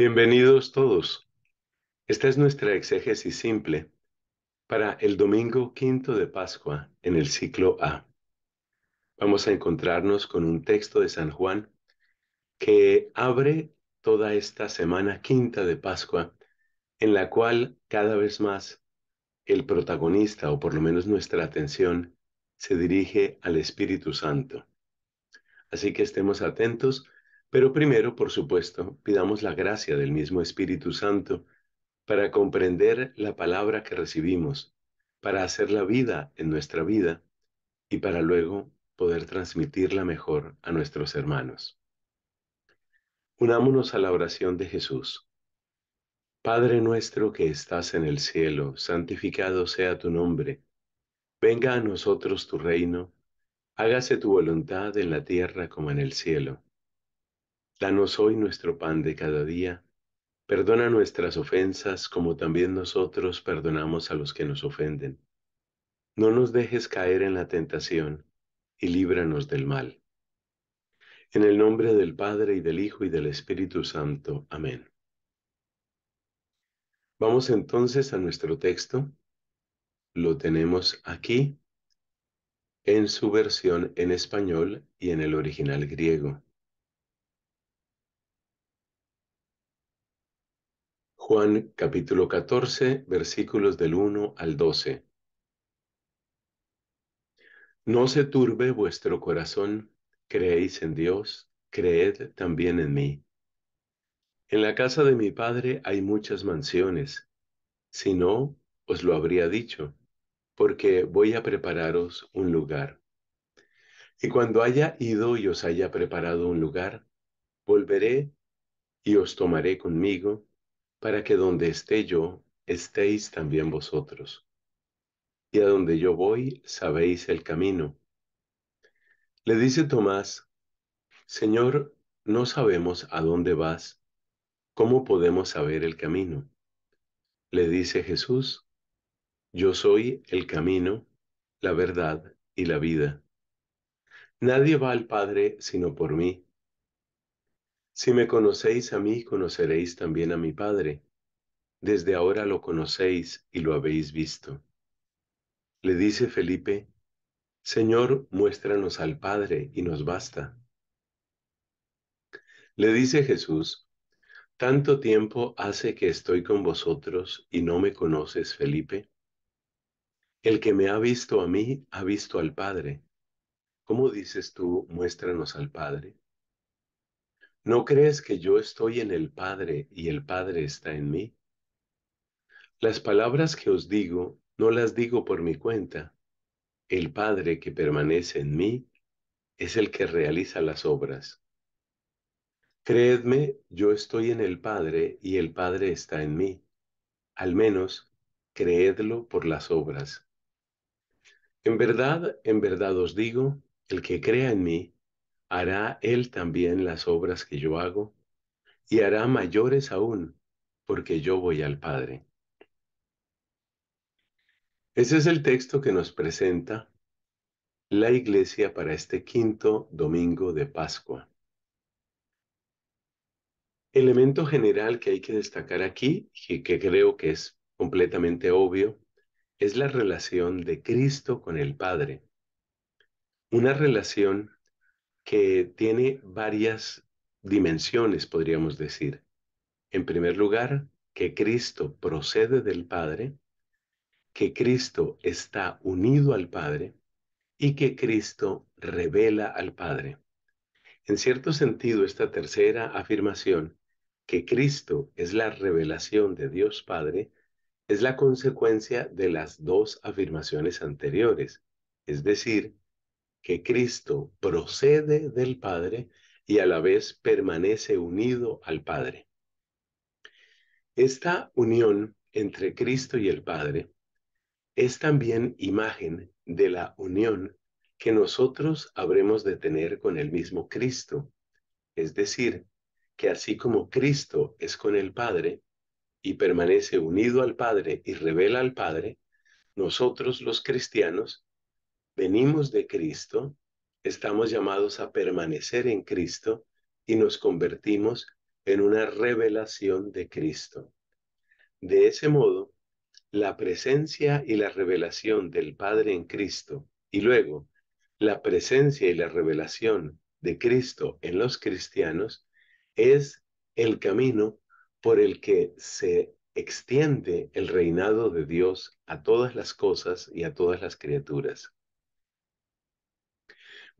Bienvenidos todos. Esta es nuestra exégesis simple para el domingo quinto de Pascua en el ciclo A. Vamos a encontrarnos con un texto de San Juan que abre toda esta semana quinta de Pascua en la cual cada vez más el protagonista, o por lo menos nuestra atención, se dirige al Espíritu Santo. Así que estemos atentos pero primero, por supuesto, pidamos la gracia del mismo Espíritu Santo para comprender la palabra que recibimos, para hacerla vida en nuestra vida y para luego poder transmitirla mejor a nuestros hermanos. Unámonos a la oración de Jesús. Padre nuestro que estás en el cielo, santificado sea tu nombre. Venga a nosotros tu reino, hágase tu voluntad en la tierra como en el cielo. Danos hoy nuestro pan de cada día. Perdona nuestras ofensas como también nosotros perdonamos a los que nos ofenden. No nos dejes caer en la tentación y líbranos del mal. En el nombre del Padre y del Hijo y del Espíritu Santo. Amén. Vamos entonces a nuestro texto. Lo tenemos aquí en su versión en español y en el original griego. Juan capítulo 14, versículos del 1 al 12. No se turbe vuestro corazón, creéis en Dios, creed también en mí. En la casa de mi Padre hay muchas mansiones, si no, os lo habría dicho, porque voy a prepararos un lugar. Y cuando haya ido y os haya preparado un lugar, volveré y os tomaré conmigo para que donde esté yo, estéis también vosotros. Y a donde yo voy, sabéis el camino. Le dice Tomás, Señor, no sabemos a dónde vas, ¿cómo podemos saber el camino? Le dice Jesús, yo soy el camino, la verdad y la vida. Nadie va al Padre sino por mí. Si me conocéis a mí, conoceréis también a mi Padre. Desde ahora lo conocéis y lo habéis visto. Le dice Felipe, Señor, muéstranos al Padre y nos basta. Le dice Jesús, Tanto tiempo hace que estoy con vosotros y no me conoces, Felipe. El que me ha visto a mí, ha visto al Padre. ¿Cómo dices tú, muéstranos al Padre? ¿No crees que yo estoy en el Padre y el Padre está en mí? Las palabras que os digo no las digo por mi cuenta. El Padre que permanece en mí es el que realiza las obras. Creedme, yo estoy en el Padre y el Padre está en mí. Al menos, creedlo por las obras. En verdad, en verdad os digo, el que crea en mí, hará Él también las obras que yo hago, y hará mayores aún, porque yo voy al Padre. Ese es el texto que nos presenta la Iglesia para este quinto domingo de Pascua. Elemento general que hay que destacar aquí, y que creo que es completamente obvio, es la relación de Cristo con el Padre. Una relación que tiene varias dimensiones, podríamos decir. En primer lugar, que Cristo procede del Padre, que Cristo está unido al Padre y que Cristo revela al Padre. En cierto sentido, esta tercera afirmación, que Cristo es la revelación de Dios Padre, es la consecuencia de las dos afirmaciones anteriores, es decir, que Cristo procede del Padre y a la vez permanece unido al Padre. Esta unión entre Cristo y el Padre es también imagen de la unión que nosotros habremos de tener con el mismo Cristo. Es decir, que así como Cristo es con el Padre y permanece unido al Padre y revela al Padre, nosotros los cristianos venimos de Cristo, estamos llamados a permanecer en Cristo y nos convertimos en una revelación de Cristo. De ese modo, la presencia y la revelación del Padre en Cristo y luego la presencia y la revelación de Cristo en los cristianos es el camino por el que se extiende el reinado de Dios a todas las cosas y a todas las criaturas.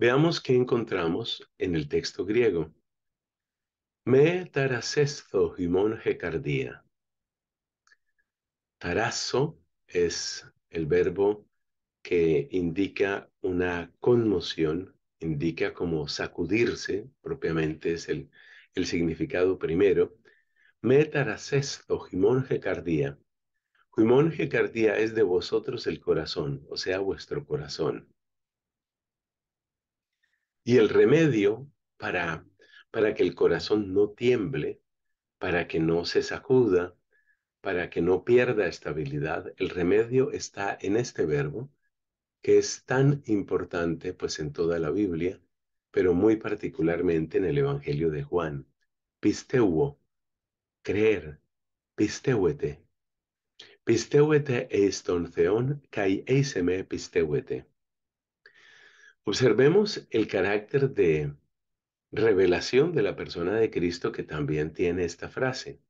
Veamos qué encontramos en el texto griego. Me tarasesto jimón jecardía. Tarazo es el verbo que indica una conmoción, indica como sacudirse, propiamente es el, significado primero. Me tarasesto jimón jecardía. Himón jecardía es de vosotros el corazón, o sea, vuestro corazón. Y el remedio para, para que el corazón no tiemble, para que no se sacuda, para que no pierda estabilidad, el remedio está en este verbo, que es tan importante pues en toda la Biblia, pero muy particularmente en el Evangelio de Juan. Pisteuo, creer, pisteuete. Pisteuete eis kai eiseme pisteuete. Observemos el carácter de revelación de la persona de Cristo que también tiene esta frase.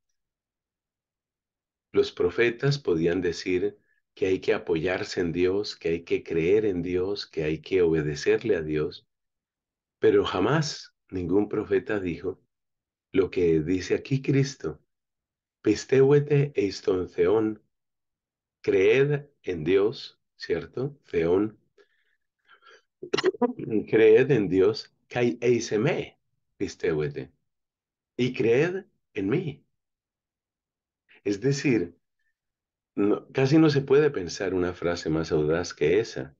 Los profetas podían decir que hay que apoyarse en Dios, que hay que creer en Dios, que hay que obedecerle a Dios, pero jamás ningún profeta dijo lo que dice aquí Cristo, Pistehuete eiston creed en Dios, ¿cierto? Feón, creed en Dios, kai eiseme, y creed en mí. Es decir, casi no se puede pensar una frase más audaz que esa.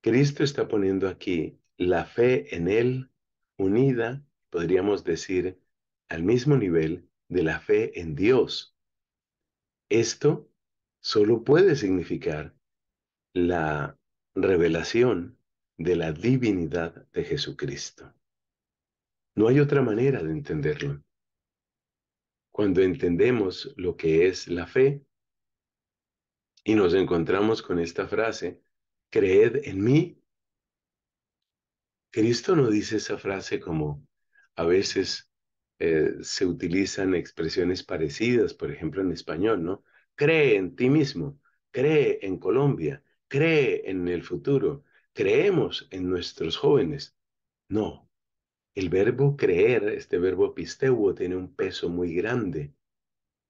Cristo está poniendo aquí la fe en Él unida, podríamos decir, al mismo nivel de la fe en Dios. Esto solo puede significar la revelación de la divinidad de Jesucristo. No hay otra manera de entenderlo. Cuando entendemos lo que es la fe y nos encontramos con esta frase, creed en mí, Cristo no dice esa frase como a veces eh, se utilizan expresiones parecidas, por ejemplo en español, ¿no? Cree en ti mismo, cree en Colombia, cree en el futuro, creemos en nuestros jóvenes. No, el verbo creer, este verbo pisteuo, tiene un peso muy grande,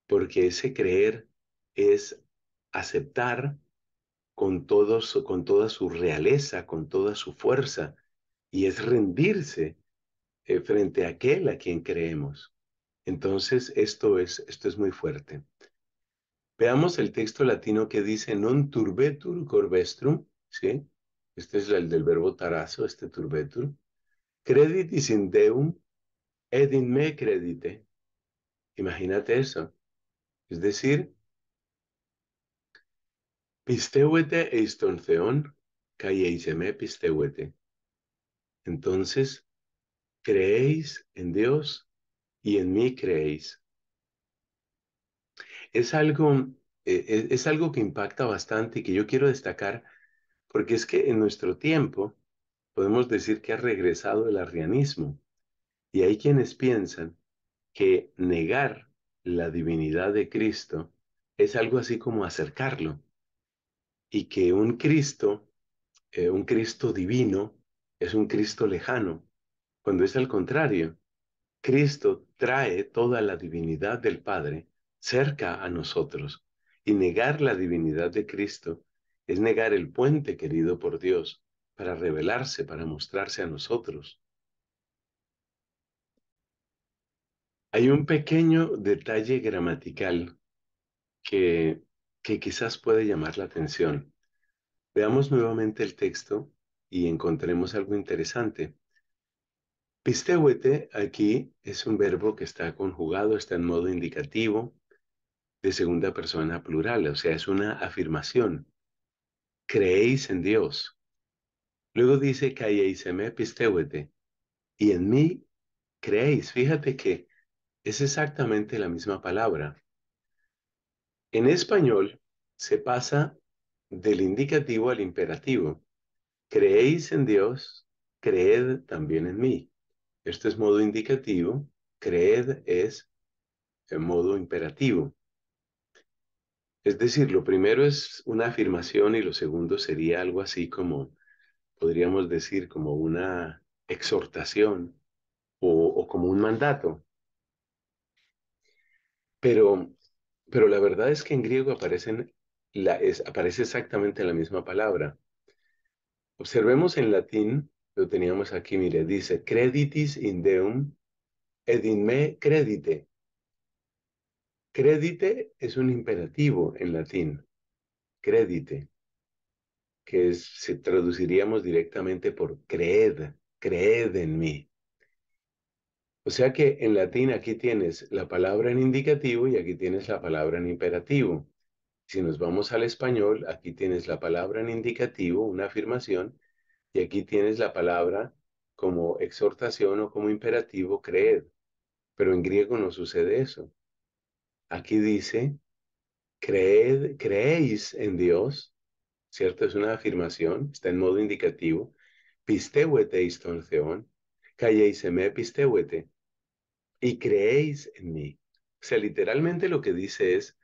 porque ese creer es aceptar con, con toda su realeza, con toda su fuerza, y es rendirse eh, frente a aquel a quien creemos. Entonces, esto es, esto es muy fuerte. Veamos el texto latino que dice non turbetur corvestrum, ¿sí? Este es el del verbo tarazo, este turbetur. Creditis in deum, ed in me credite. Imagínate eso. Es decir, pisteuete e theon, me pisteuete. Entonces, creéis en Dios y en mí creéis. Es algo, eh, es algo que impacta bastante y que yo quiero destacar, porque es que en nuestro tiempo podemos decir que ha regresado el arrianismo. Y hay quienes piensan que negar la divinidad de Cristo es algo así como acercarlo. Y que un Cristo, eh, un Cristo divino, es un Cristo lejano, cuando es al contrario. Cristo trae toda la divinidad del Padre cerca a nosotros. Y negar la divinidad de Cristo es negar el puente querido por Dios para revelarse, para mostrarse a nosotros. Hay un pequeño detalle gramatical que, que quizás puede llamar la atención. Veamos nuevamente el texto y encontremos algo interesante. Pistehuete aquí es un verbo que está conjugado, está en modo indicativo, de segunda persona plural, o sea, es una afirmación. Creéis en Dios. Luego dice, me pisteuete, y en mí creéis. Fíjate que es exactamente la misma palabra. En español se pasa del indicativo al imperativo. Creéis en Dios, creed también en mí. Esto es modo indicativo, creed es el eh, modo imperativo. Es decir, lo primero es una afirmación y lo segundo sería algo así como, podríamos decir, como una exhortación o, como un mandato. Pero, pero la verdad es que en griego aparece exactamente la misma palabra. Observemos en latín, lo teníamos aquí, mire, dice creditis in deum, ed in me credite. Crédite es un imperativo en latín. Crédite, que se traduciríamos directamente por creed, creed en mí. O sea que en latín aquí tienes la palabra en indicativo y aquí tienes la palabra en imperativo. Si nos vamos al español, aquí tienes la palabra en indicativo, una afirmación, y aquí tienes la palabra como exhortación o como imperativo, creed. Pero en griego no sucede eso. Aquí dice, creed, creéis en Dios, ¿cierto? Es una afirmación, está en modo indicativo. Pistehuete istonceón, calleiseme pistehuete, y creéis en mí. O sea, literalmente lo que dice es,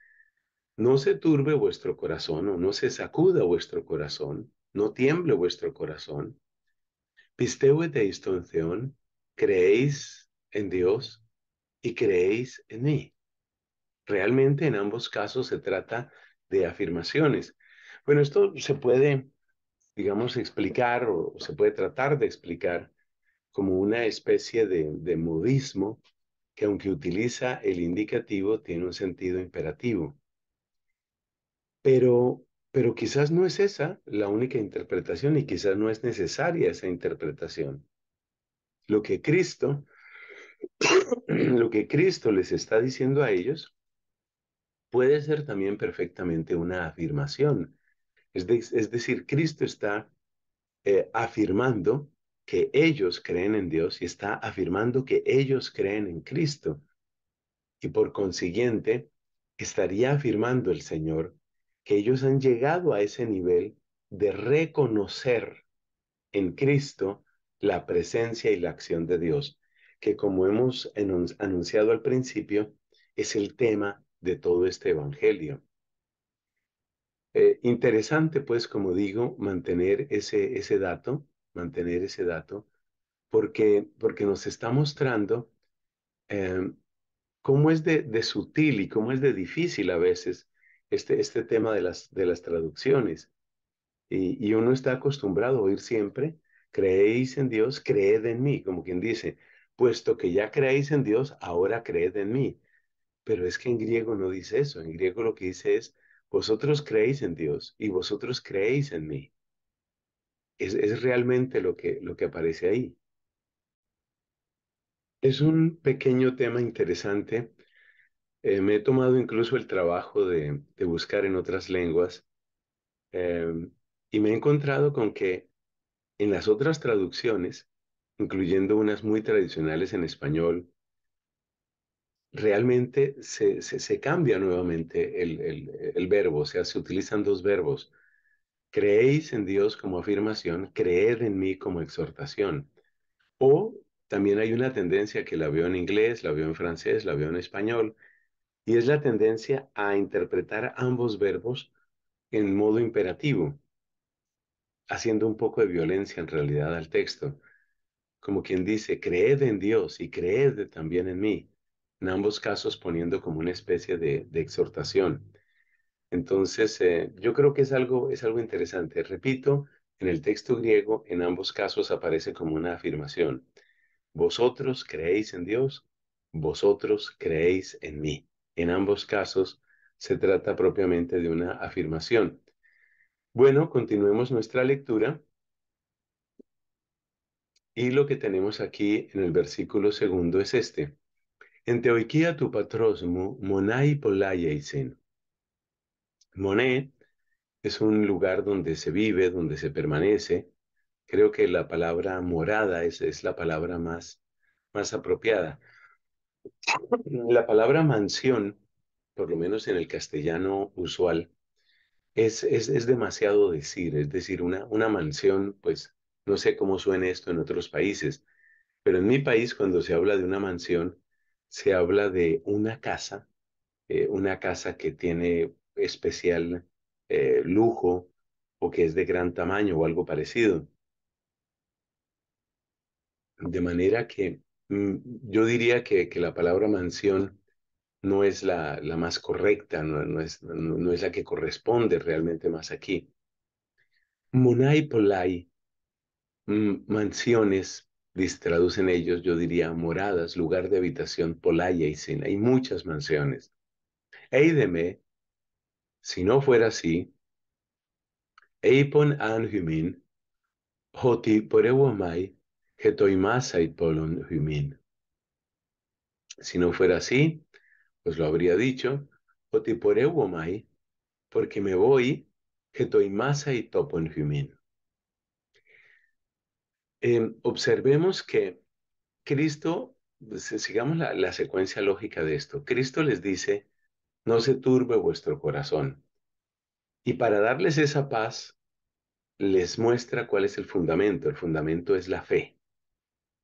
no se turbe vuestro corazón o no se sacuda vuestro corazón, no tiemble vuestro corazón. Pistehuete istonceón, creéis en Dios y creéis en mí. Realmente en ambos casos se trata de afirmaciones. Bueno, esto se puede, digamos, explicar o se puede tratar de explicar como una especie de, modismo que aunque utiliza el indicativo, tiene un sentido imperativo. Pero, pero quizás no es esa la única interpretación y quizás no es necesaria esa interpretación. Lo que Cristo, lo que Cristo les está diciendo a ellos puede ser también perfectamente una afirmación. Es, decir, Cristo está eh, afirmando que ellos creen en Dios y está afirmando que ellos creen en Cristo. Y por consiguiente, estaría afirmando el Señor que ellos han llegado a ese nivel de reconocer en Cristo la presencia y la acción de Dios, que como hemos anunciado al principio, es el tema de todo este Evangelio. Eh, interesante, pues, como digo, mantener ese, ese dato, mantener ese dato, porque, porque nos está mostrando eh, cómo es de, sutil y cómo es de difícil a veces este, este tema de las, de las traducciones. Y, y uno está acostumbrado a oír siempre, creéis en Dios, creed en mí, como quien dice, puesto que ya creéis en Dios, ahora creed en mí. Pero es que en griego no dice eso. En griego lo que dice es, vosotros creéis en Dios y vosotros creéis en mí. Es, realmente lo que, lo que aparece ahí. Es un pequeño tema interesante. Eh, me he tomado incluso el trabajo de, buscar en otras lenguas em, y me he encontrado con que en las otras traducciones, incluyendo unas muy tradicionales en español, realmente se, cambia nuevamente el, el, verbo, o sea, se utilizan dos verbos. Creéis en Dios como afirmación, creed en mí como exhortación. O también hay una tendencia que la veo en inglés, la veo en francés, la veo en español, y es la tendencia a interpretar ambos verbos en modo imperativo, haciendo un poco de violencia en realidad al texto. Como quien dice, creed en Dios y creed también en mí en ambos casos poniendo como una especie de, exhortación. Entonces, eh, yo creo que es algo, es algo interesante. Repito, en el texto griego, en ambos casos aparece como una afirmación. Vosotros creéis en Dios, vosotros creéis en mí. En ambos casos se trata propiamente de una afirmación. Bueno, continuemos nuestra lectura. Y lo que tenemos aquí en el versículo segundo es este. En teoikia tu patrosmo, Monai Polaya Moné es un lugar donde se vive, donde se permanece. Creo que la palabra morada es, la palabra más, más apropiada. La palabra mansión, por lo menos en el castellano usual, es, es, es demasiado decir. Es decir, una, una mansión, pues no sé cómo suena esto en otros países, pero en mi país cuando se habla de una mansión, se habla de una casa, eh, una casa que tiene especial eh, lujo o que es de gran tamaño o algo parecido. De manera que mm, yo diría que, la palabra mansión no es la, más correcta, no, es, la que corresponde realmente más aquí. Monai mm, mansiones, traducen ellos, yo diría, moradas, lugar de habitación, polaya y cena, Hay muchas mansiones. Eideme, si no fuera así, Eipon an humin, porewomai, getoimasai polon humin. Si no fuera así, pues lo habría dicho, por porewomai, porque me voy, y topon humin. Em, observemos que Cristo, pues, eh, sigamos la, secuencia lógica de esto, Cristo les dice, no se turbe vuestro corazón. Y para darles esa paz, les muestra cuál es el fundamento. El fundamento es la fe.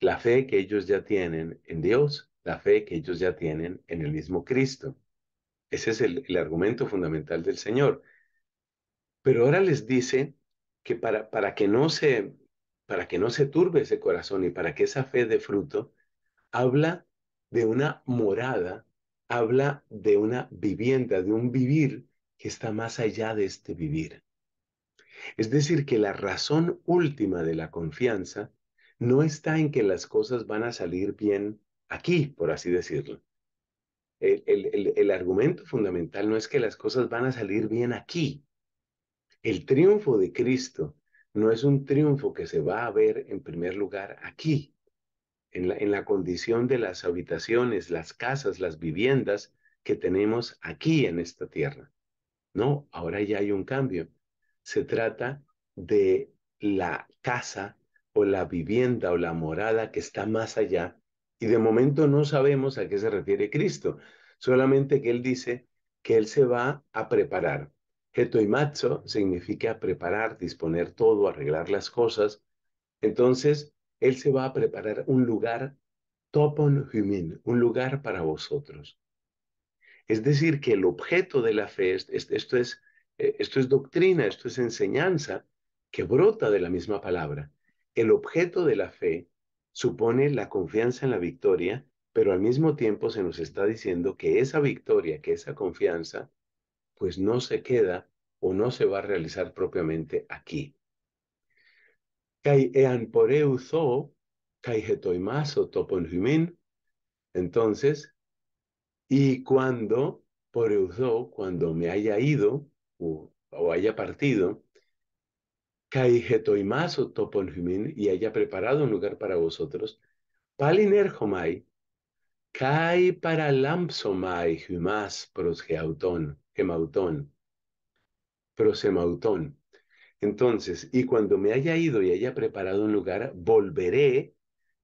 La fe que ellos ya tienen en Dios, la fe que ellos ya tienen en el mismo Cristo. Ese es el, argumento fundamental del Señor. Pero ahora les dice que para, para que no se para que no se turbe ese corazón y para que esa fe dé fruto, habla de una morada, habla de una vivienda, de un vivir que está más allá de este vivir. Es decir, que la razón última de la confianza no está en que las cosas van a salir bien aquí, por así decirlo. El, el, argumento fundamental no es que las cosas van a salir bien aquí. El triunfo de Cristo no es un triunfo que se va a ver en primer lugar aquí, en la, en la condición de las habitaciones, las casas, las viviendas que tenemos aquí en esta tierra. No, ahora ya hay un cambio. Se trata de la casa o la vivienda o la morada que está más allá y de momento no sabemos a qué se refiere Cristo, solamente que Él dice que Él se va a preparar Hetoimatsu significa preparar, disponer todo, arreglar las cosas. Entonces, Él se va a preparar un lugar, topon humin, un lugar para vosotros. Es decir, que el objeto de la fe, esto, es, eh, esto es doctrina, esto es enseñanza que brota de la misma palabra. El objeto de la fe supone la confianza en la victoria, pero al mismo tiempo se nos está diciendo que esa victoria, que esa confianza, pues no se queda o no se va a realizar propiamente aquí. Kai poreuzo, kai entonces, y cuando poreuzo, cuando me haya ido o, o haya partido, kai toponjumin y haya preparado un lugar para vosotros, palinerjomai, kai para lampsomai humas prosgeauton hemautón, prosemautón. Entonces, y cuando me haya ido y haya preparado un lugar, volveré,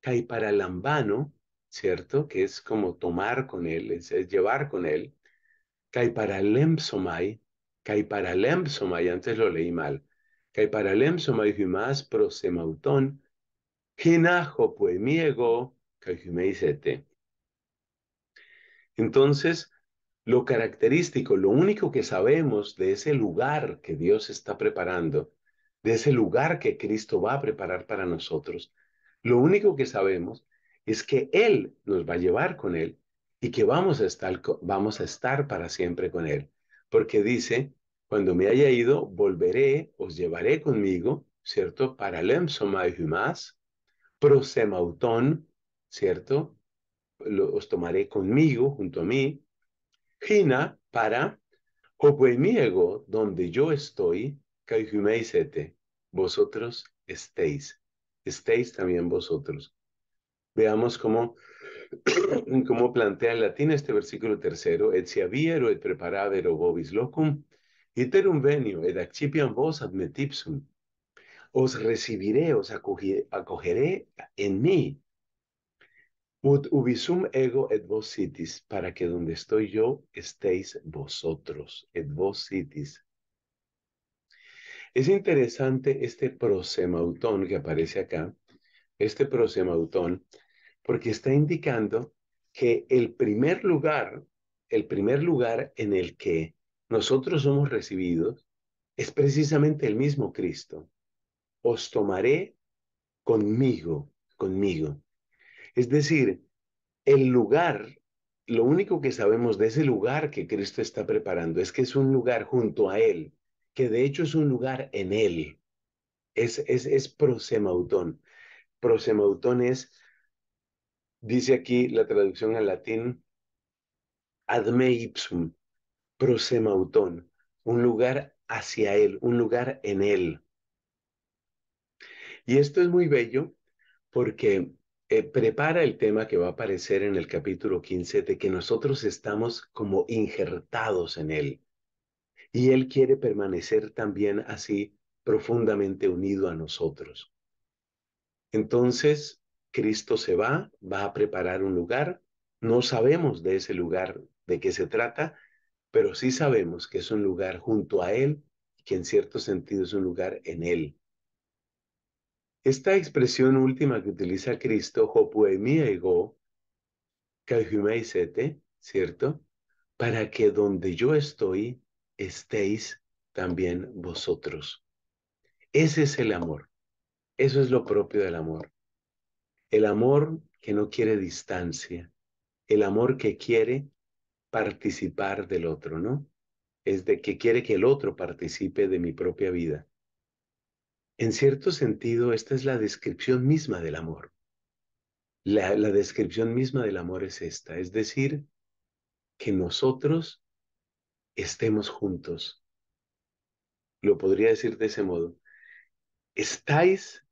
Kai para lambano, ¿cierto? Que es como tomar con él, es, llevar con él. Kai para lemsomai, cai para lemsomai, antes lo leí mal. Cae para lemsomai más, prosemautón, ginajo pues, me cae Entonces, lo característico, lo único que sabemos de ese lugar que Dios está preparando, de ese lugar que Cristo va a preparar para nosotros, lo único que sabemos es que Él nos va a llevar con Él y que vamos a estar, vamos a estar para siempre con Él. Porque dice, cuando me haya ido, volveré, os llevaré conmigo, ¿cierto? Para y más prosemautón, ¿cierto? os tomaré conmigo, junto a mí, Gina para Jobueniego, donde yo estoy, Caihumeisete, vosotros estéis. Estéis también vosotros. Veamos cómo, cómo plantea en latín este versículo tercero, et si aviero et preparavero vobis locum, iterum venio et accipiam vos admetipsum. Os recibiré, os acogeré en mí, Ut ubisum ego et vos sitis, para que donde estoy yo estéis vosotros, et vos sitis. Es interesante este prosemautón que aparece acá, este prosemautón, porque está indicando que el primer lugar, el primer lugar en el que nosotros somos recibidos es precisamente el mismo Cristo. Os tomaré conmigo, conmigo. Es decir, el lugar, lo único que sabemos de ese lugar que Cristo está preparando es que es un lugar junto a Él, que de hecho es un lugar en Él. Es, es, es prosemautón. Prosemautón es, dice aquí la traducción al latín, me ipsum, prosemautón, un lugar hacia Él, un lugar en Él. Y esto es muy bello porque eh, prepara el tema que va a aparecer en el capítulo 15 de que nosotros estamos como injertados en Él. Y Él quiere permanecer también así profundamente unido a nosotros. Entonces, Cristo se va, va a preparar un lugar. No sabemos de ese lugar de qué se trata, pero sí sabemos que es un lugar junto a Él, que en cierto sentido es un lugar en Él. Esta expresión última que utiliza Cristo, pues mi ego, ¿cierto? Para que donde yo estoy, estéis también vosotros. Ese es el amor. Eso es lo propio del amor. El amor que no quiere distancia. El amor que quiere participar del otro, ¿no? Es de que quiere que el otro participe de mi propia vida. En cierto sentido, esta es la descripción misma del amor. La, descripción misma del amor es esta, es decir, que nosotros estemos juntos. Lo podría decir de ese modo. Estáis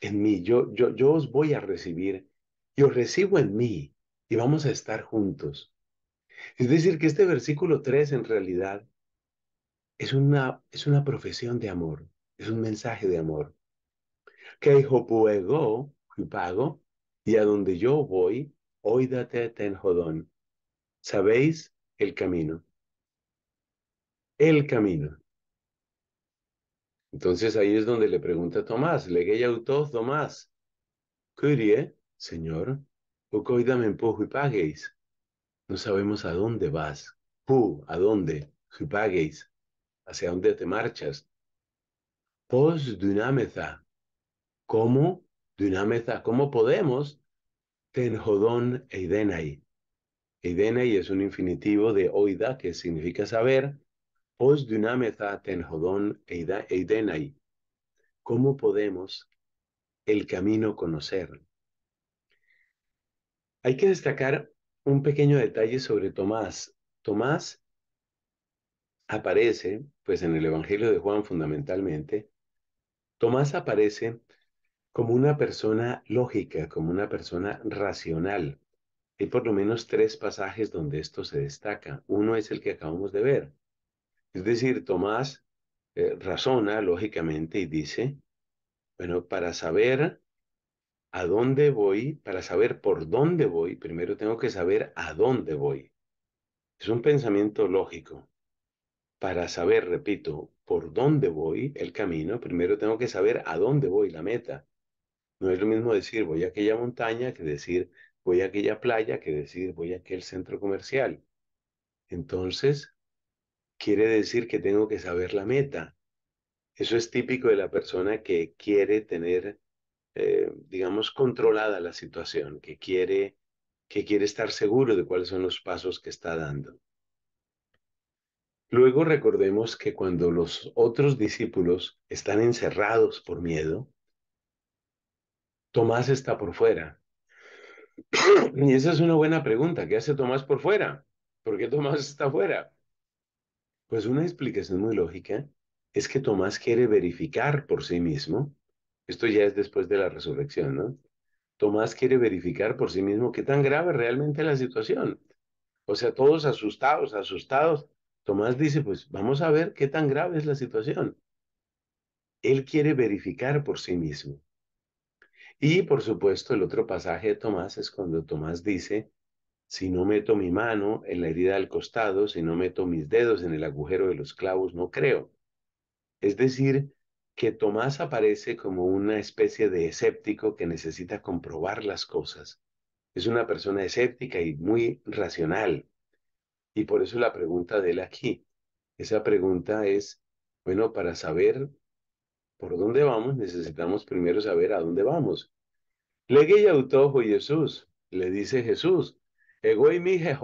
en mí, yo, yo, yo os voy a recibir, yo recibo en mí y vamos a estar juntos. Es decir, que este versículo 3 en realidad es una, es una profesión de amor. Es un mensaje de amor. Que y pago, y a donde yo voy, oídate ten jodón. Sabéis el camino. El camino. Entonces ahí es donde le pregunta Tomás, legué autos Tomás, Curie, Señor, en empujo y paguéis. No sabemos a dónde vas. pu, a dónde, y paguéis. Hacia dónde te marchas pos cómo podemos tener eidenai. Eidenai es un infinitivo de oida que significa saber, pos dunameza jodón eidenai. ¿Cómo podemos el camino conocer? Hay que destacar un pequeño detalle sobre Tomás. Tomás aparece, pues en el Evangelio de Juan fundamentalmente, Tomás aparece como una persona lógica, como una persona racional. Hay por lo menos tres pasajes donde esto se destaca. Uno es el que acabamos de ver. Es decir, Tomás eh, razona lógicamente y dice, bueno, para saber a dónde voy, para saber por dónde voy, primero tengo que saber a dónde voy. Es un pensamiento lógico para saber, repito, por dónde voy el camino, primero tengo que saber a dónde voy la meta. No es lo mismo decir voy a aquella montaña que decir voy a aquella playa que decir voy a aquel centro comercial. Entonces, quiere decir que tengo que saber la meta. Eso es típico de la persona que quiere tener, eh, digamos, controlada la situación, que quiere, que quiere estar seguro de cuáles son los pasos que está dando. Luego recordemos que cuando los otros discípulos están encerrados por miedo, Tomás está por fuera. Y esa es una buena pregunta. ¿Qué hace Tomás por fuera? ¿Por qué Tomás está fuera? Pues una explicación muy lógica es que Tomás quiere verificar por sí mismo, esto ya es después de la resurrección, ¿no? Tomás quiere verificar por sí mismo qué tan grave realmente es la situación. O sea, todos asustados, asustados, Tomás dice, pues vamos a ver qué tan grave es la situación. Él quiere verificar por sí mismo. Y por supuesto, el otro pasaje de Tomás es cuando Tomás dice, si no meto mi mano en la herida del costado, si no meto mis dedos en el agujero de los clavos, no creo. Es decir, que Tomás aparece como una especie de escéptico que necesita comprobar las cosas. Es una persona escéptica y muy racional. Y por eso la pregunta de él aquí, esa pregunta es, bueno, para saber por dónde vamos, necesitamos primero saber a dónde vamos. autojo Jesús, le dice Jesús, ego y mi hay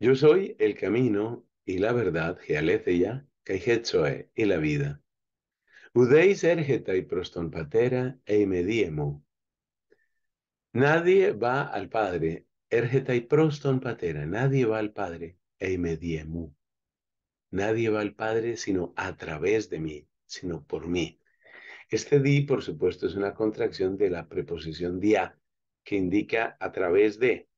Yo soy el camino y la verdad, ella, y la vida. Udéis ergeta y patera e imediemo, Nadie va al Padre. Ergetai proston patera. Nadie va al Padre. diemu. Nadie va al Padre sino a través de mí, sino por mí. Este di, por supuesto, es una contracción de la preposición dia, que indica a través de.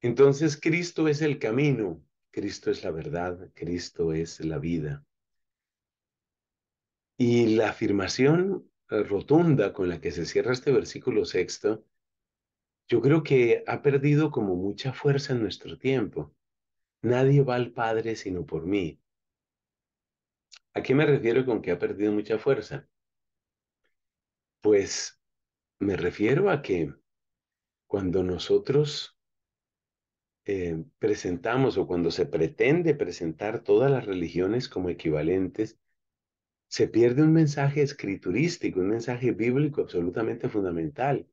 Entonces, Cristo es el camino, Cristo es la verdad, Cristo es la vida. Y la afirmación rotunda con la que se cierra este versículo sexto yo creo que ha perdido como mucha fuerza en nuestro tiempo. Nadie va al Padre sino por mí. ¿A qué me refiero con que ha perdido mucha fuerza? Pues me refiero a que cuando nosotros eh, presentamos o cuando se pretende presentar todas las religiones como equivalentes, se pierde un mensaje escriturístico, un mensaje bíblico absolutamente fundamental.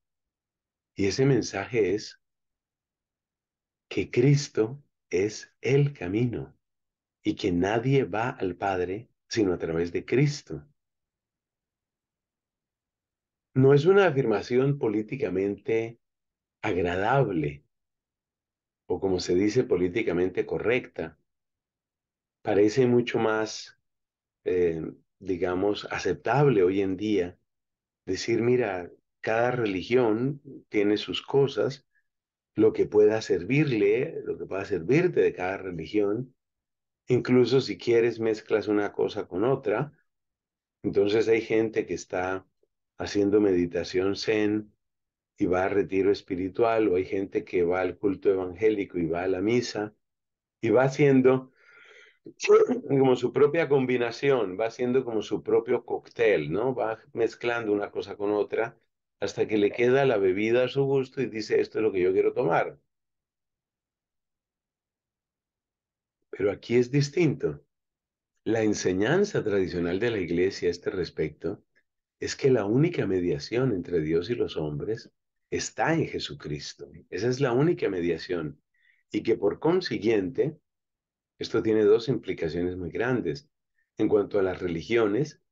Y ese mensaje es que Cristo es el camino y que nadie va al Padre sino a través de Cristo. No es una afirmación políticamente agradable o como se dice políticamente correcta. Parece mucho más, eh, digamos, aceptable hoy en día decir, mira, cada religión tiene sus cosas, lo que pueda servirle, lo que pueda servirte de cada religión, incluso si quieres mezclas una cosa con otra. Entonces hay gente que está haciendo meditación zen y va a retiro espiritual, o hay gente que va al culto evangélico y va a la misa y va haciendo como su propia combinación, va haciendo como su propio cóctel, ¿no? Va mezclando una cosa con otra hasta que le queda la bebida a su gusto y dice, esto es lo que yo quiero tomar. Pero aquí es distinto. La enseñanza tradicional de la iglesia a este respecto es que la única mediación entre Dios y los hombres está en Jesucristo. Esa es la única mediación. Y que por consiguiente, esto tiene dos implicaciones muy grandes. En cuanto a las religiones,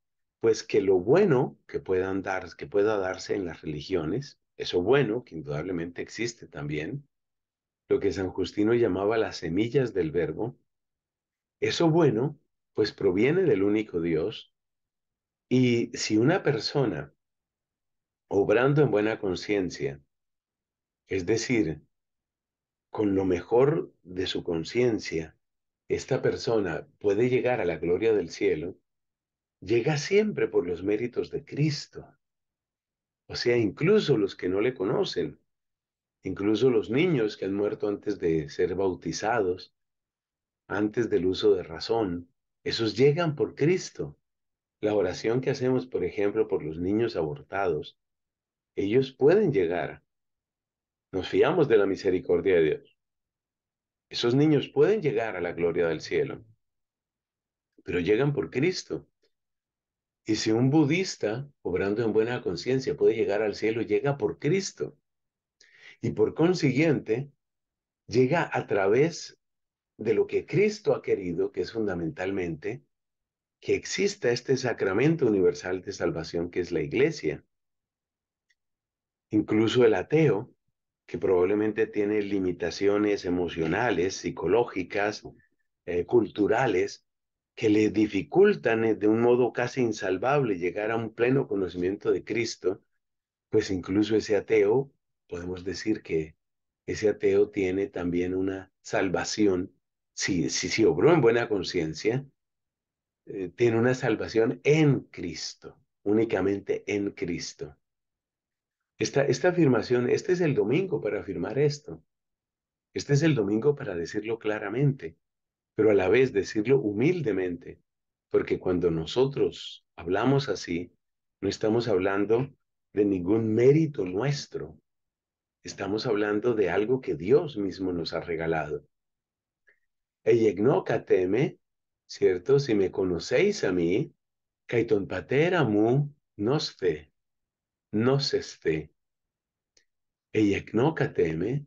pues que lo bueno que puedan dar, que pueda darse en las religiones, eso bueno que indudablemente existe también, lo que San Justino llamaba las semillas del verbo, eso bueno pues proviene del único Dios y si una persona obrando en buena conciencia, es decir, con lo mejor de su conciencia, esta persona puede llegar a la gloria del cielo, llega siempre por los méritos de Cristo. O sea, incluso los que no le conocen, incluso los niños que han muerto antes de ser bautizados, antes del uso de razón, esos llegan por Cristo. La oración que hacemos, por ejemplo, por los niños abortados, ellos pueden llegar. Nos fiamos de la misericordia de Dios. Esos niños pueden llegar a la gloria del cielo, pero llegan por Cristo. Y si un budista, obrando en buena conciencia, puede llegar al cielo, llega por Cristo. Y por consiguiente, llega a través de lo que Cristo ha querido, que es fundamentalmente que exista este sacramento universal de salvación que es la iglesia. Incluso el ateo, que probablemente tiene limitaciones emocionales, psicológicas, eh, culturales, que le dificultan eh, de un modo casi insalvable llegar a un pleno conocimiento de Cristo, pues incluso ese ateo, podemos decir que ese ateo tiene también una salvación, si, si, obró en buena conciencia, eh, tiene una salvación en Cristo, únicamente en Cristo. Esta, esta afirmación, este es el domingo para afirmar esto. Este es el domingo para decirlo claramente pero a la vez decirlo humildemente, porque cuando nosotros hablamos así, no estamos hablando de ningún mérito nuestro, estamos hablando de algo que Dios mismo nos ha regalado. kateme, ¿cierto? Si me conocéis a mí, mu noste, ton Eyegnócateme,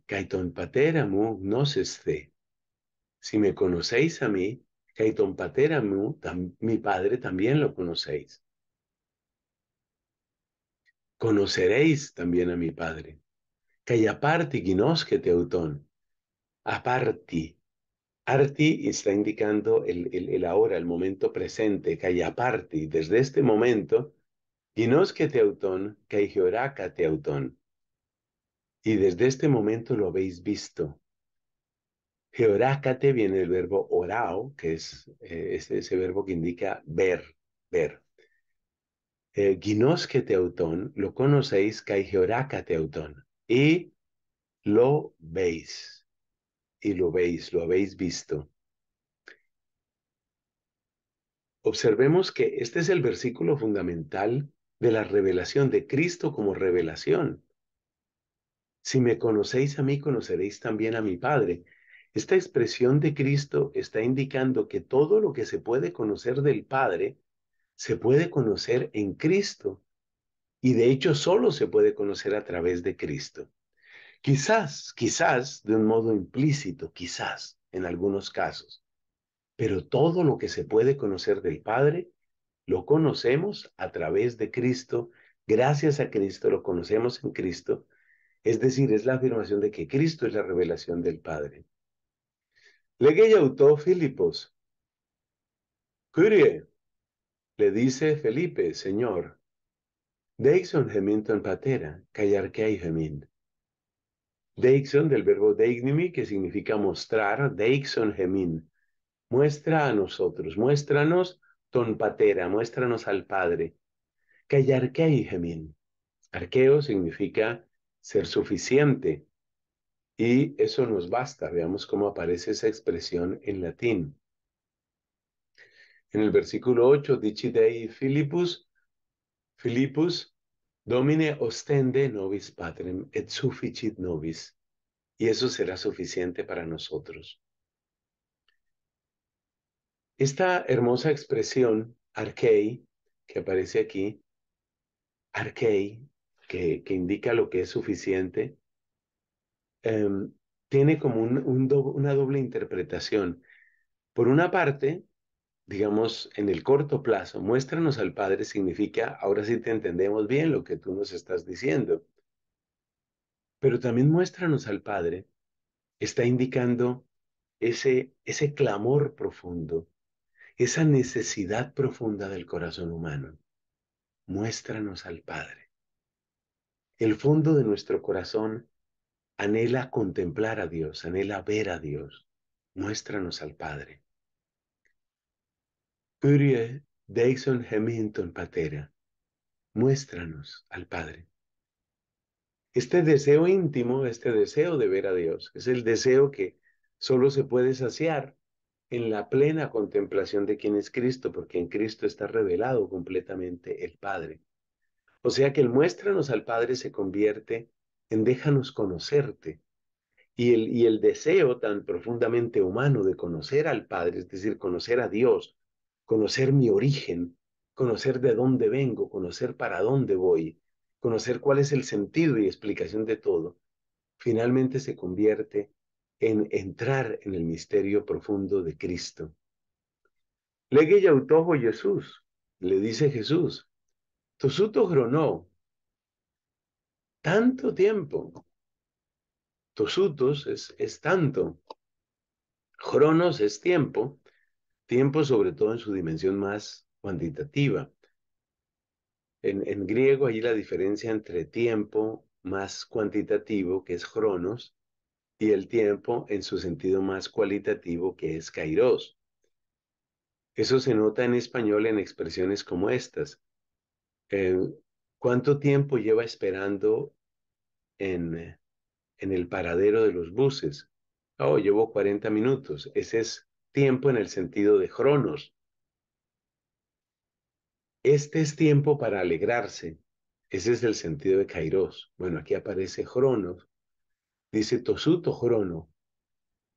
mu esté si me conocéis a mí, Kaiton Patera, mi padre, también lo conocéis. Conoceréis también a mi padre. aparte que teutón. Aparti. Arti está indicando el, ahora, el momento presente. parti, desde este momento, que teutón, teutón. Y desde este momento lo habéis visto, Georácate viene del verbo orao, que eh, es ese, verbo que indica ver, ver. Eh, lo conocéis, kai autón. Y lo veis, y lo veis, lo habéis visto. Observemos que este es el versículo fundamental de la revelación de Cristo como revelación. Si me conocéis a mí, conoceréis también a mi Padre. Esta expresión de Cristo está indicando que todo lo que se puede conocer del Padre se puede conocer en Cristo y de hecho solo se puede conocer a través de Cristo. Quizás, quizás de un modo implícito, quizás en algunos casos, pero todo lo que se puede conocer del Padre lo conocemos a través de Cristo, gracias a Cristo, lo conocemos en Cristo, es decir, es la afirmación de que Cristo es la revelación del Padre. Filipos. Curie, le dice Felipe, Señor. Deixon ton patera, callarquei gemin. Deixon del verbo deignimi, que significa mostrar, deixon Gemín. Muestra a nosotros, muéstranos ton patera, muéstranos al Padre. Callarquei gemin. Arqueo significa ser suficiente, y eso nos basta. Veamos cómo aparece esa expresión en latín. En el versículo 8, dici Dei Philippus, filipus Domine ostende nobis patrem et sufficit nobis. Y eso será suficiente para nosotros. Esta hermosa expresión, arkei que aparece aquí, arkei que, que indica lo que es suficiente, Em, tiene como una doble interpretación. Por una parte, digamos, en el corto plazo, muéstranos al Padre significa, ahora sí te entendemos bien lo que tú nos estás diciendo. Pero también muéstranos al Padre está indicando ese, ese clamor profundo, esa necesidad profunda del corazón humano. Muéstranos al Padre. El fondo de nuestro corazón anhela contemplar a Dios, anhela ver a Dios. Muéstranos al Padre. Hemington Patera, muéstranos al Padre. Este deseo íntimo, este deseo de ver a Dios, es el deseo que solo se puede saciar en la plena contemplación de quién es Cristo, porque en Cristo está revelado completamente el Padre. O sea que el muéstranos al Padre se convierte déjanos conocerte. Y el, deseo tan profundamente humano de conocer al Padre, es decir, conocer a Dios, conocer mi origen, conocer de dónde vengo, conocer para dónde voy, conocer cuál es el sentido y explicación de todo, finalmente se convierte en entrar en el misterio profundo de Cristo. Legue y autojo Jesús, le dice Jesús, tosuto grono tanto tiempo. Tosutos es, es tanto. Cronos es tiempo. Tiempo sobre todo en su dimensión más cuantitativa. En, griego hay la diferencia entre tiempo más cuantitativo, que es cronos, y el tiempo en su sentido más cualitativo, que es kairos. Eso se nota en español en expresiones como estas. En... ¿Cuánto tiempo lleva esperando en, eh, en el paradero de los buses? Oh, llevo 40 minutos. Ese es tiempo en el sentido de cronos. Este es tiempo para alegrarse. Ese es el sentido de Kairos. Bueno, aquí aparece cronos. Dice Tosuto crono.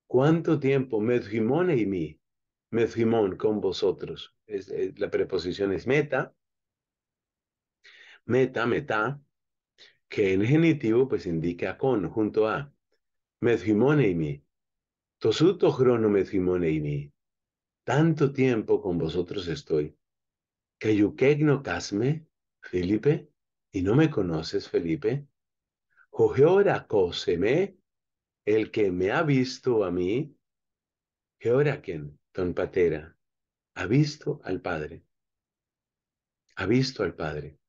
¿Cuánto tiempo? Medjimón y mi. Medjimón con vosotros. Eh, la preposición es meta meta, meta, que en genitivo pues indica con, junto a mi. tosuto y mi. tanto tiempo con vosotros estoy, que no casme, Felipe, y no me conoces, Felipe, jogeora coseme, el que me ha visto a mí, georaken, ton patera, ha visto al Padre, ha visto al Padre.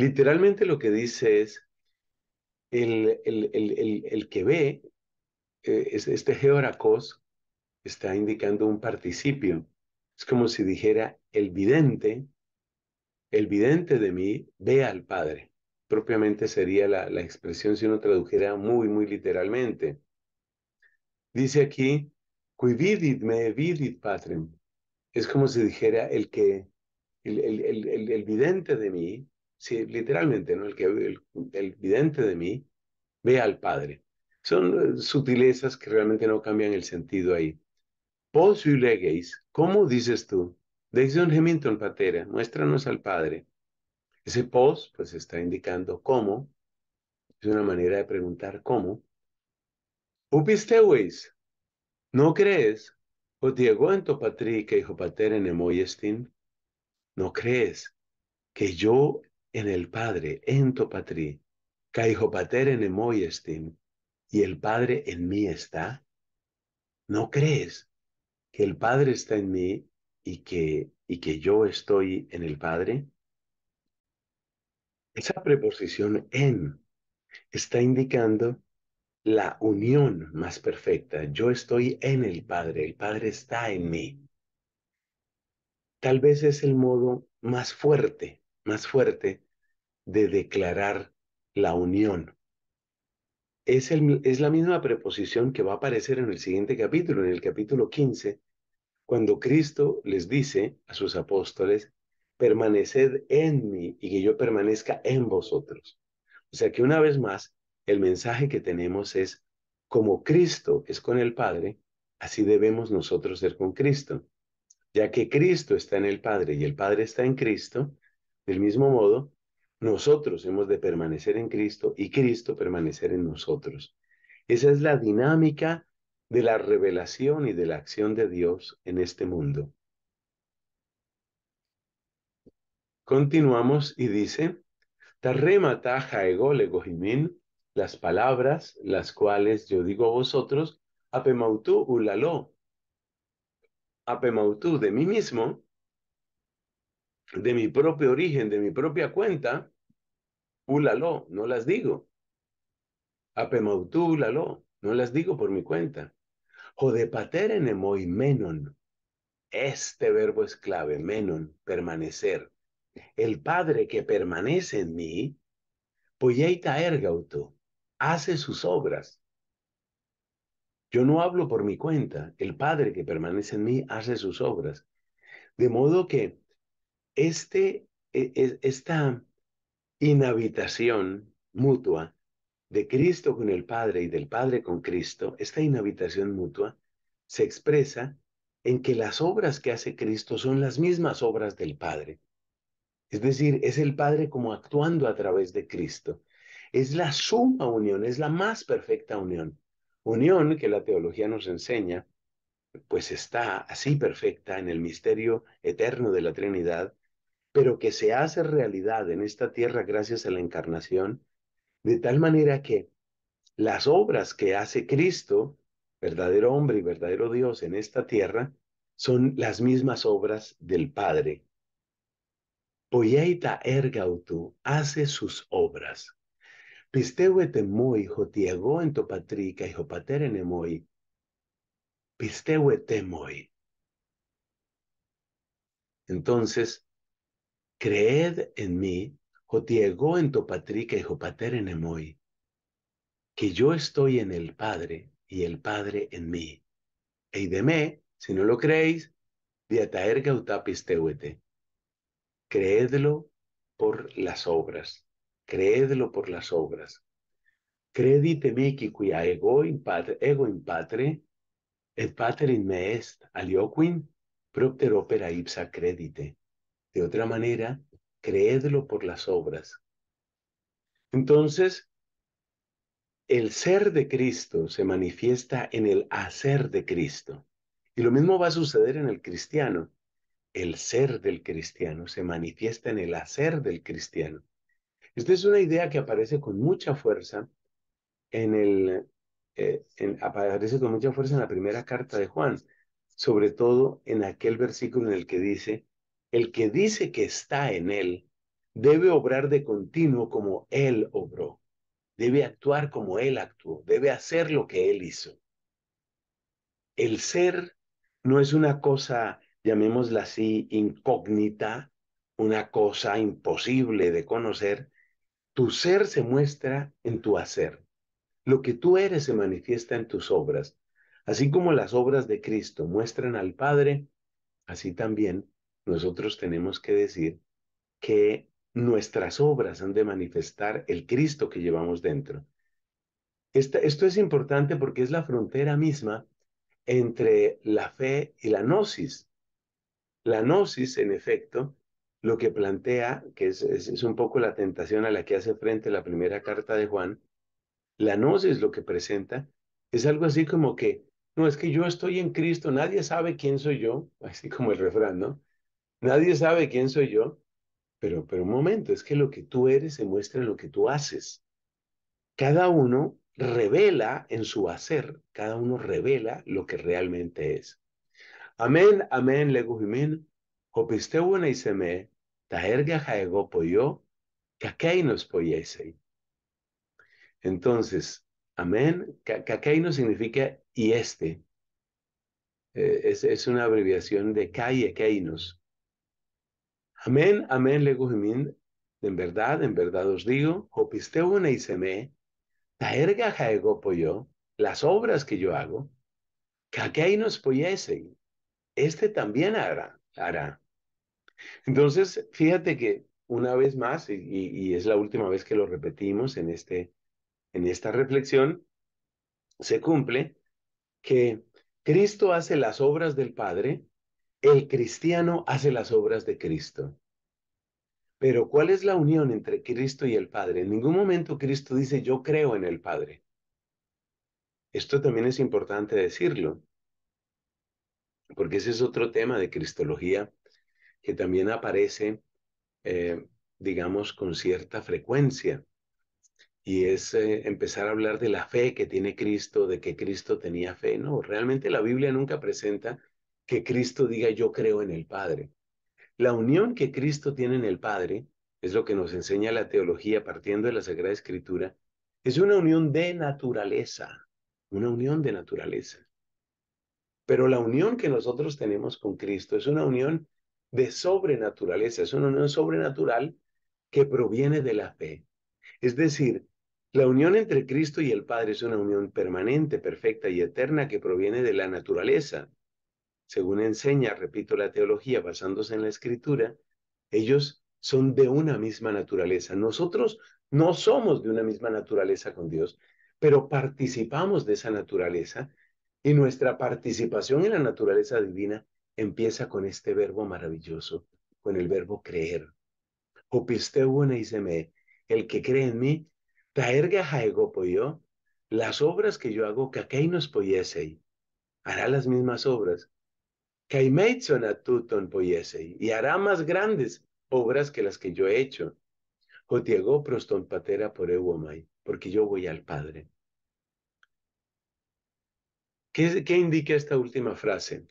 Literalmente lo que dice es, el, el, que ve, eh, este georacos, está indicando un participio. Es como si dijera, el vidente, el vidente de mí ve al Padre. Propiamente sería la, expresión si uno tradujera muy, muy literalmente. Dice aquí, qui vidit me vidit patrem. Es como si dijera, el que, el, el, el, el vidente de mí si literalmente, ¿no? El, que, el, vidente de mí ve al Padre. Son eh, sutilezas que realmente no cambian el sentido ahí. Pos y ¿cómo dices tú? un Hemington Patera, muéstranos al Padre. Ese pos, pues está indicando cómo, es una manera de preguntar cómo. Upisteweis. ¿no crees? O pues Diego en patri que hijo Patera en Emoyestin, ¿no crees que yo en el Padre, en tu pater en y el Padre en mí está. ¿No crees que el Padre está en mí y que, y que yo estoy en el Padre? Esa preposición en está indicando la unión más perfecta. Yo estoy en el Padre, el Padre está en mí. Tal vez es el modo más fuerte más fuerte de declarar la unión. Es, la misma preposición que va a aparecer en el siguiente capítulo, en el capítulo 15, cuando Cristo les dice a sus apóstoles, permaneced en mí y que yo permanezca en vosotros. O sea que una vez más, el mensaje que tenemos es, como Cristo es con el Padre, así debemos nosotros ser con Cristo. Ya que Cristo está en el Padre y el Padre está en Cristo, del mismo modo, nosotros hemos de permanecer en Cristo y Cristo permanecer en nosotros. Esa es la dinámica de la revelación y de la acción de Dios en este mundo. Continuamos y dice, Tarremata las palabras las cuales yo digo a vosotros, apemautú ulaló, apemautú de mí mismo, de mi propio origen, de mi propia cuenta, ulalo, no las digo. Apemautú, ulalo, no las digo por mi cuenta. Jodepaterene menon. Este verbo es clave, menon, permanecer. El Padre que permanece en mí, poyeita ergauto, hace sus obras. Yo no hablo por mi cuenta, el Padre que permanece en mí hace sus obras. De modo que este, e, e, esta inhabitación mutua de Cristo con el Padre y del Padre con Cristo, esta inhabitación mutua se expresa en que las obras que hace Cristo son las mismas obras del Padre. Es decir, es el Padre como actuando a través de Cristo. Es la suma unión, es la más perfecta unión. Unión que la teología nos enseña, pues está así perfecta en el misterio eterno de la Trinidad, pero que se hace realidad en esta tierra gracias a la encarnación, de tal manera que las obras que hace Cristo, verdadero hombre y verdadero Dios en esta tierra, son las mismas obras del Padre. er ergautu hace sus obras. Pisteuetemoi jotiego en topatrica y jopaterenemoi. Entonces, creed en mí, jotiego en topatrica y jopater en emoi, que yo estoy en el Padre y el Padre en mí. me, si no lo creéis, diataer gautapis teuete. Creedlo por las obras, creedlo por las obras. Credite que quia ego in patre, ego in patre, et pater in me est alioquin, propter opera ipsa credite. De otra manera, creedlo por las obras. Entonces, el ser de Cristo se manifiesta en el hacer de Cristo. Y lo mismo va a suceder en el cristiano. El ser del cristiano se manifiesta en el hacer del cristiano. Esta es una idea que aparece con mucha fuerza en el eh, aparece con mucha fuerza en la primera carta de Juan, sobre todo en aquel versículo en el que dice, el que dice que está en Él debe obrar de continuo como Él obró, debe actuar como Él actuó, debe hacer lo que Él hizo. El ser no es una cosa, llamémosla así, incógnita, una cosa imposible de conocer. Tu ser se muestra en tu hacer. Lo que tú eres se manifiesta en tus obras. Así como las obras de Cristo muestran al Padre, así también nosotros tenemos que decir que nuestras obras han de manifestar el Cristo que llevamos dentro. esto es importante porque es la frontera misma entre la fe y la gnosis. La gnosis, en efecto, lo que plantea, que es, es, un poco la tentación a la que hace frente la primera carta de Juan, la gnosis lo que presenta es algo así como que, no, es que yo estoy en Cristo, nadie sabe quién soy yo, así como el refrán, ¿no? Nadie sabe quién soy yo, pero, pero un momento, es que lo que tú eres se muestra en lo que tú haces. Cada uno revela en su hacer, cada uno revela lo que realmente es. Amén, amén, legujimin, hopisteu taerga Entonces, amén, kakeino significa y este. Eh, es, una abreviación de kai Amén, amén, lego En verdad, en verdad os digo, opisteo neiseme, taerga jaego yo, las obras que yo hago, que nos poyesen, este también hará, hará. Entonces, fíjate que una vez más, y, y, es la última vez que lo repetimos en, este, en esta reflexión, se cumple que Cristo hace las obras del Padre el cristiano hace las obras de Cristo. Pero ¿cuál es la unión entre Cristo y el Padre? En ningún momento Cristo dice yo creo en el Padre. Esto también es importante decirlo, porque ese es otro tema de Cristología que también aparece, eh, digamos, con cierta frecuencia. Y es eh, empezar a hablar de la fe que tiene Cristo, de que Cristo tenía fe. No, realmente la Biblia nunca presenta que Cristo diga yo creo en el Padre. La unión que Cristo tiene en el Padre, es lo que nos enseña la teología partiendo de la Sagrada Escritura, es una unión de naturaleza, una unión de naturaleza. Pero la unión que nosotros tenemos con Cristo es una unión de sobrenaturaleza, es una unión sobrenatural que proviene de la fe. Es decir, la unión entre Cristo y el Padre es una unión permanente, perfecta y eterna que proviene de la naturaleza, según enseña, repito, la teología basándose en la escritura, ellos son de una misma naturaleza. Nosotros no somos de una misma naturaleza con Dios, pero participamos de esa naturaleza y nuestra participación en la naturaleza divina empieza con este verbo maravilloso, con el verbo creer. me el que cree en mí, taerga yo, las obras que yo hago, kakeinos poyesei, hará las mismas obras y hará más grandes obras que las que yo he hecho. proston patera por porque yo voy al Padre. ¿Qué, indica esta última frase?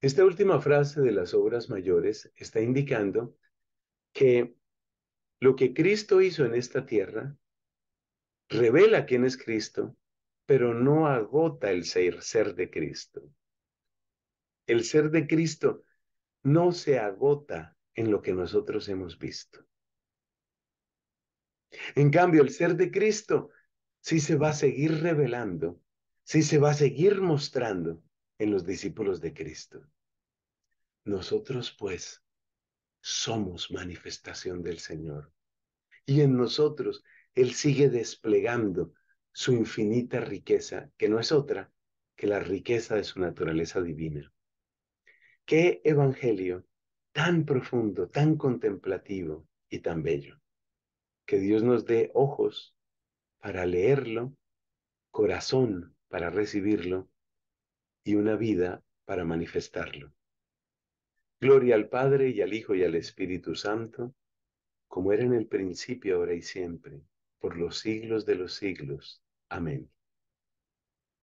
Esta última frase de las obras mayores está indicando que lo que Cristo hizo en esta tierra revela quién es Cristo, pero no agota el ser de Cristo el ser de Cristo no se agota en lo que nosotros hemos visto. En cambio, el ser de Cristo sí se va a seguir revelando, sí se va a seguir mostrando en los discípulos de Cristo. Nosotros, pues, somos manifestación del Señor. Y en nosotros Él sigue desplegando su infinita riqueza, que no es otra que la riqueza de su naturaleza divina. Qué evangelio tan profundo, tan contemplativo y tan bello. Que Dios nos dé ojos para leerlo, corazón para recibirlo y una vida para manifestarlo. Gloria al Padre y al Hijo y al Espíritu Santo, como era en el principio, ahora y siempre, por los siglos de los siglos. Amén.